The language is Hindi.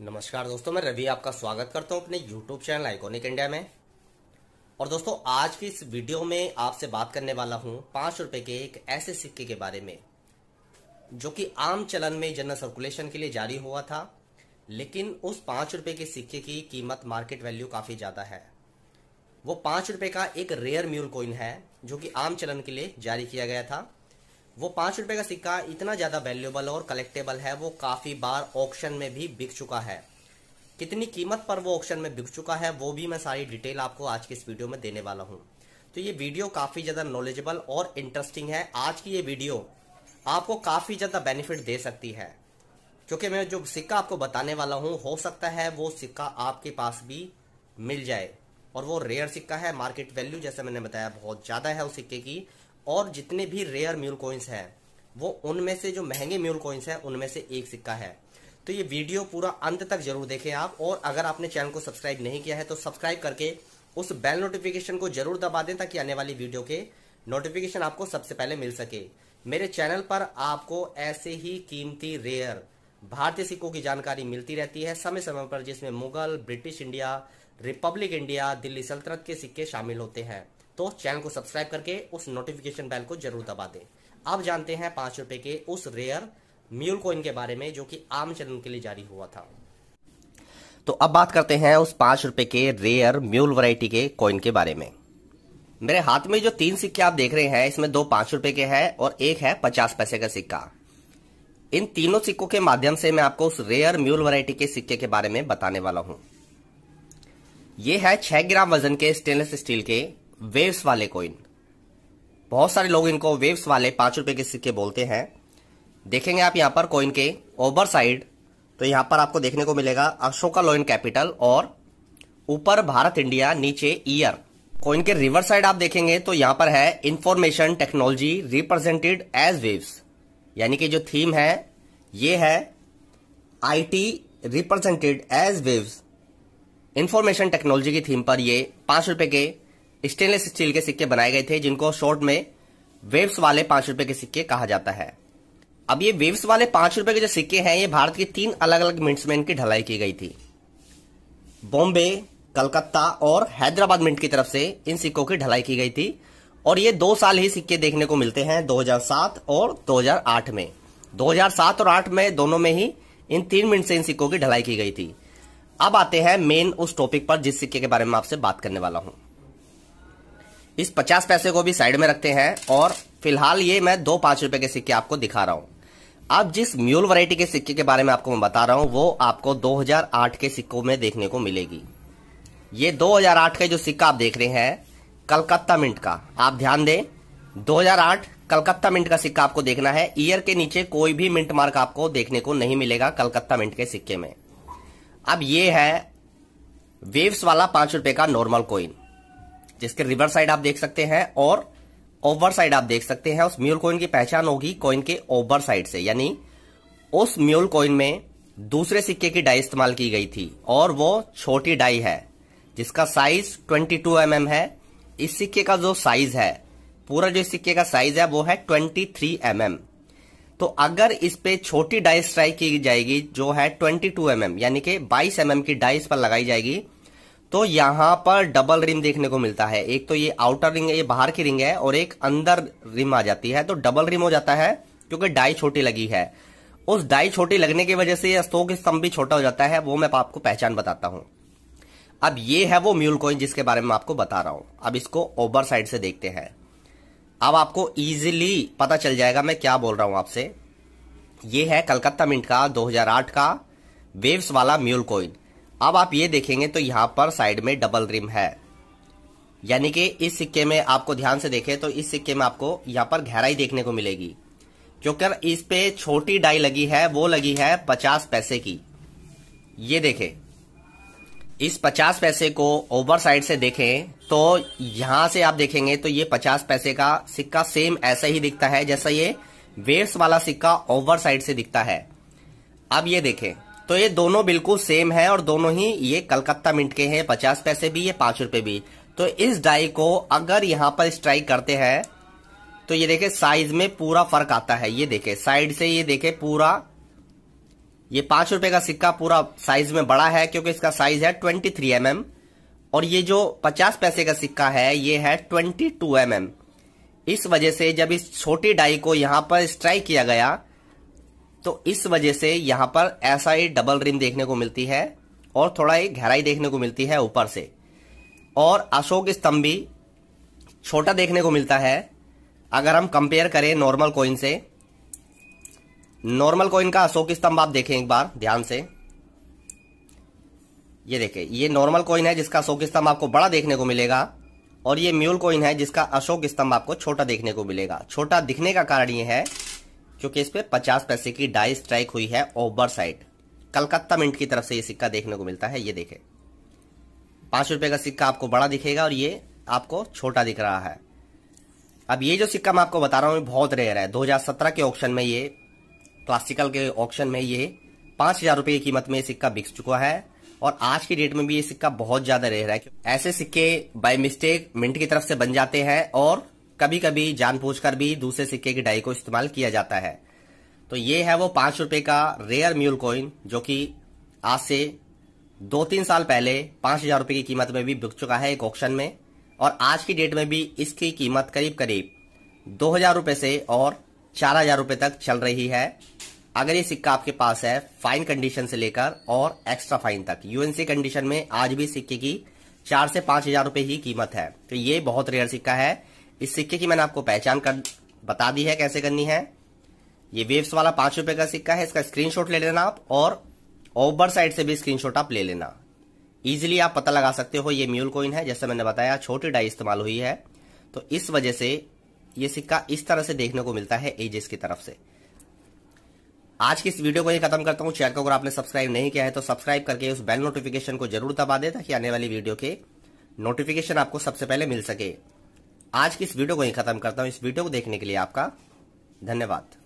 नमस्कार दोस्तों मैं रवि आपका स्वागत करता हूं अपने YouTube चैनल आइकोनिक इंडिया में और दोस्तों आज की इस वीडियो में आपसे बात करने वाला हूं पाँच रुपए के एक ऐसे सिक्के के बारे में जो कि आम चलन में जनरल सर्कुलेशन के लिए जारी हुआ था लेकिन उस पाँच रुपए के सिक्के की कीमत मार्केट वैल्यू काफ़ी ज़्यादा है वो पाँच रुपये का एक रेयर म्यूल कोइन है जो कि आम चलन के लिए जारी किया गया था वो पांच रुपए का सिक्का इतना ज्यादा वैल्यूबल और कलेक्टेबल है वो काफी बार ऑक्शन में भी बिक चुका है कितनी कीमत पर वो ऑक्शन में बिक चुका है वो भी मैं सारी डिटेल आपको आज के इस वीडियो में देने वाला हूँ तो ये वीडियो काफी ज्यादा नॉलेजेबल और इंटरेस्टिंग है आज की ये वीडियो आपको काफी ज्यादा बेनिफिट दे सकती है क्योंकि मैं जो सिक्का आपको बताने वाला हूँ हो सकता है वो सिक्का आपके पास भी मिल जाए और वो रेयर सिक्का है मार्केट वैल्यू जैसे मैंने बताया बहुत ज्यादा है उस सिक्के की और जितने भी रेयर म्यूल कोइंस हैं वो उनमें से जो महंगे म्यूल कॉइन्स हैं उनमें से एक सिक्का है तो ये वीडियो पूरा अंत तक जरूर देखें आप और अगर आपने चैनल को सब्सक्राइब नहीं किया है तो सब्सक्राइब करके उस बेल नोटिफिकेशन को जरूर दबा दें ताकि आने वाली वीडियो के नोटिफिकेशन आपको सबसे पहले मिल सके मेरे चैनल पर आपको ऐसे ही कीमती रेयर भारतीय सिक्कों की जानकारी मिलती रहती है समय समय पर जिसमें Mughal British India republic India Delhi सल्तनत के सिक्के शामिल होते हैं तो चैनल को सब्सक्राइब करके उस नोटिफिकेशन बेल को जरूर दबा दें अब जानते हैं पांच रुपए के उस रेयर म्यूल कोइन के बारे में जो कि आम चलन के लिए जारी हुआ था तो अब बात करते हैं उस पांच रुपए के रेयर म्यूल वैरायटी के कॉइन के बारे में मेरे हाथ में जो तीन सिक्के आप देख रहे हैं इसमें दो पांच रुपए के हैं और एक है पचास पैसे का सिक्का इन तीनों सिक्कों के माध्यम से मैं आपको उस रेयर म्यूल वैरायटी के सिक्के के बारे में बताने वाला हूं यह है छह ग्राम वजन के स्टेनलेस स्टील के वेव्स वाले कॉइन बहुत सारे लोग इनको वेव्स वाले पांच रुपए के सिक्के बोलते हैं देखेंगे आप यहां पर कॉइन के ओवर साइड तो यहां पर आपको देखने को मिलेगा अशोका लॉइन कैपिटल और ऊपर भारत इंडिया नीचे ईयर कॉइन के रिवर साइड आप देखेंगे तो यहां पर है information technology represented as waves यानी कि जो थीम है ये है IT represented as waves information technology की थीम पर ये पांच रुपए के स्टेनलेस स्टील के सिक्के बनाए गए थे जिनको शॉर्ट में वेव्स वाले पांच रुपए के सिक्के कहा जाता है अब ये वेव्स वाले पांच रुपए के जो सिक्के हैं ये भारत के तीन अलग अलग मिंट्स में इनकी ढलाई की गई थी बॉम्बे कलकत्ता और हैदराबाद मिंट की तरफ से इन सिक्कों की ढलाई की गई थी और ये दो साल ही सिक्के देखने को मिलते हैं 2007 और 2008 में 2007 और 8 में दोनों में ही इन तीन मिनट से इन सिक्कों की ढलाई की गई थी अब आते हैं मेन उस टॉपिक पर जिस सिक्के के बारे में आपसे बात करने वाला हूं इस पचास पैसे को भी साइड में रखते हैं और फिलहाल ये मैं दो पांच रुपए के सिक्के आपको दिखा रहा हूं अब जिस म्यूल वैरायटी के सिक्के के बारे में आपको मैं बता रहा हूं वो आपको 2008 के सिक्कों में देखने को मिलेगी ये 2008 का जो सिक्का आप देख रहे हैं कलकत्ता मिंट का आप ध्यान दें 2008 कलकत्ता मिंट का सिक्का आपको देखना है ईयर के नीचे कोई भी मिंट मार्क आपको देखने को नहीं मिलेगा कलकत्ता मिंट के सिक्के में अब ये है वेव्स वाला पांच रुपए का नॉर्मल कोइन जिसके रिवर साइड आप देख सकते हैं और ओवर साइड आप देख सकते हैं उस म्यूल कॉइन की पहचान होगी कॉइन के ओवर साइड से यानी उस म्यूल कॉइन में दूसरे सिक्के की डाई इस्तेमाल की गई थी और वो छोटी डाई है जिसका साइज 22 टू mm है इस सिक्के का जो साइज है पूरा जो सिक्के का साइज है वो है 23 थ्री mm. तो अगर इस पे छोटी डाई स्ट्राइक की जाएगी जो है 22 टू mm यानी कि 22 एम mm की इस पर लगाई जाएगी तो यहाँ पर डबल रिम देखने को मिलता है एक तो ये आउटर रिंग है ये बाहर की रिंग है और एक अंदर रिम आ जाती है तो डबल रिम हो जाता है क्योंकि डाई छोटी लगी है उस डाई छोटी लगने की वजह से यह स्तोक स्तंभ भी छोटा हो जाता है वो मैं आपको पहचान बताता हूं अब ये है वो म्यूल कॉइन जिसके बारे में आपको बता रहा हूं अब इसको ओवर साइड से देखते हैं अब आपको इजीली पता चल जाएगा मैं क्या बोल रहा हूं आपसे ये है कलकत्ता मिंट का 2008 का वेव्स वाला म्यूल कॉइन अब आप ये देखेंगे तो यहाँ पर साइड में डबल रिम है यानी कि इस सिक्के में आपको ध्यान से देखें तो इस सिक्के में आपको यहाँ पर गहराई देखने को मिलेगी क्योंकि इस पे छोटी डाई लगी है वो लगी है पचास पैसे की ये देखें इस पचास पैसे को ओवर साइड से देखें तो यहां से आप देखेंगे तो ये पचास पैसे का सिक्का सेम ऐसा ही दिखता है जैसा ये वेव्स वाला सिक्का ओवर साइड से दिखता है अब ये देखें तो ये दोनों बिल्कुल सेम है और दोनों ही ये कलकत्ता मिंट के हैं पचास पैसे भी ये पांच रुपए भी तो इस डाई को अगर यहाँ पर स्ट्राइक करते हैं तो ये देखे साइज में पूरा फर्क आता है ये देखे साइड से ये देखे पूरा ये पांच रुपए का सिक्का पूरा साइज में बड़ा है क्योंकि इसका साइज है ट्वेंटी थ्री एम एम और ये जो पचास पैसे का सिक्का है ये है ट्वेंटी टू एम एम इस वजह से जब इस छोटी डाई को यहां पर स्ट्राइक किया गया तो इस वजह से यहां पर ऐसा ही डबल रिम देखने को मिलती है और थोड़ा ही गहराई देखने को मिलती है ऊपर से और अशोक स्तंभ भी छोटा देखने को मिलता है अगर हम कंपेयर करें नॉर्मल कोइन से नॉर्मल कोइन का अशोक स्तंभ आप देखें एक बार ध्यान से ये देखें ये नॉर्मल कोइन है जिसका अशोक स्तंभ आपको बड़ा देखने को मिलेगा और ये म्यूल कोइन है जिसका अशोक स्तंभ आपको छोटा देखने को मिलेगा छोटा दिखने का कारण ये है क्योंकि इस पर पचास पैसे की डाई स्ट्राइक हुई है ओवर साइड कलकत्ता मिंट की तरफ से ये सिक्का देखने को मिलता है ये देखे पांच रुपए का सिक्का आपको बड़ा दिखेगा और ये आपको छोटा दिख रहा है अब ये जो सिक्का मैं आपको बता रहा हूं बहुत रेयर है दो के ऑप्शन में ये क्लासिकल के ऑप्शन में ये पांच हजार रुपए की कीमत में ये सिक्का बिक चुका है और आज की डेट में भी ये सिक्का बहुत ज्यादा रह रहा है ऐसे सिक्के बाय मिस्टेक मिंट की तरफ से बन जाते हैं और कभी कभी जानबूझकर भी दूसरे सिक्के की डाई को इस्तेमाल किया जाता है तो ये है वो पांच रुपए का रेयर म्यूल कॉइन जो कि आज से दो तीन साल पहले पांच हजार रुपए की कीमत में भी बिक चुका है एक ऑक्शन में और आज की डेट में भी इसकी कीमत करीब करीब दो हजार रुपये से और चार हजार रुपए तक चल रही है अगर ये सिक्का आपके पास है फाइन कंडीशन से लेकर और एक्स्ट्रा फाइन तक यूएनसी कंडीशन में आज भी सिक्के की चार से पांच हजार रुपए ही कीमत है तो ये बहुत रेयर सिक्का है इस सिक्के की मैंने आपको पहचान कर बता दी है कैसे करनी है ये वेव्स वाला पांच रुपए का सिक्का है इसका स्क्रीनशॉट ले लेना आप और ओवर साइड से भी स्क्रीनशॉट आप ले लेना इजिली आप पता लगा सकते हो ये म्यूल कोइन है जैसे मैंने बताया छोटी डाई इस्तेमाल हुई है तो इस वजह से ये सिक्का इस तरह से देखने को मिलता है एजेस की तरफ से आज की इस वीडियो को ही खत्म करता हूँ चैनल को अगर आपने सब्सक्राइब नहीं किया है तो सब्सक्राइब करके उस बेल नोटिफिकेशन को जरूर दबा दे ताकि आने वाली वीडियो के नोटिफिकेशन आपको सबसे पहले मिल सके आज की इस वीडियो को ही खत्म करता हूं इस वीडियो को देखने के लिए आपका धन्यवाद